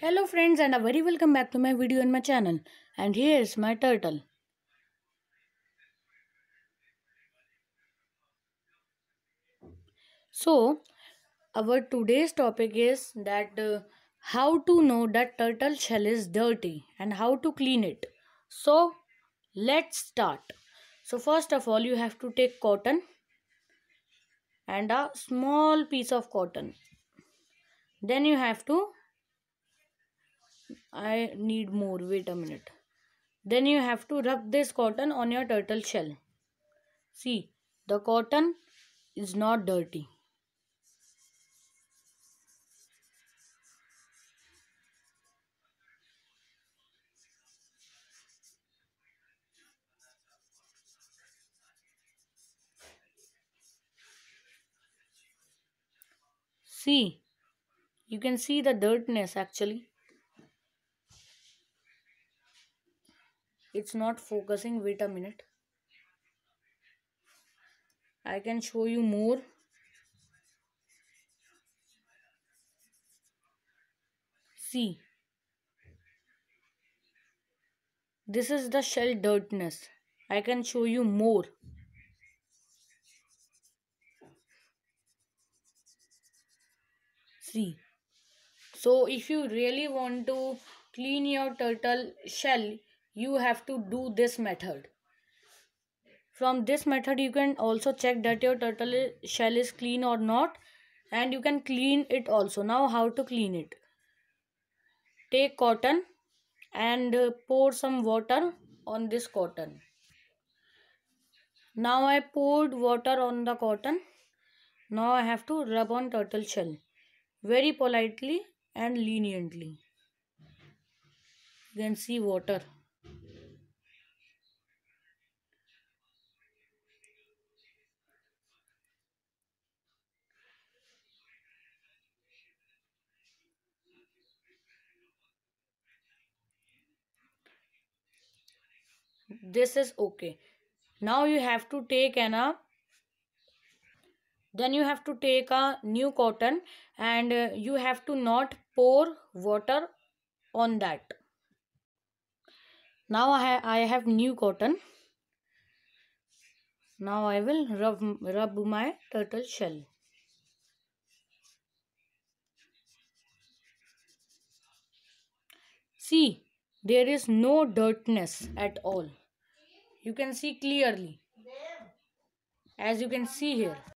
Hello friends and a very welcome back to my video and my channel and here is my turtle. So our today's topic is that uh, how to know that turtle shell is dirty and how to clean it. So let's start. So first of all you have to take cotton and a small piece of cotton. Then you have to I need more. Wait a minute. Then you have to rub this cotton on your turtle shell. See, the cotton is not dirty. See, you can see the dirtiness actually. it's not focusing wait a minute I can show you more see this is the shell dirtiness I can show you more see so if you really want to clean your turtle shell you have to do this method from this method you can also check that your turtle shell is clean or not and you can clean it also now how to clean it take cotton and uh, pour some water on this cotton now i poured water on the cotton now i have to rub on turtle shell very politely and leniently you can see water this is okay now you have to take an uh, then you have to take a new cotton and uh, you have to not pour water on that now I, ha I have new cotton now I will rub, rub my turtle shell see there is no dirtiness at all you can see clearly as you can see here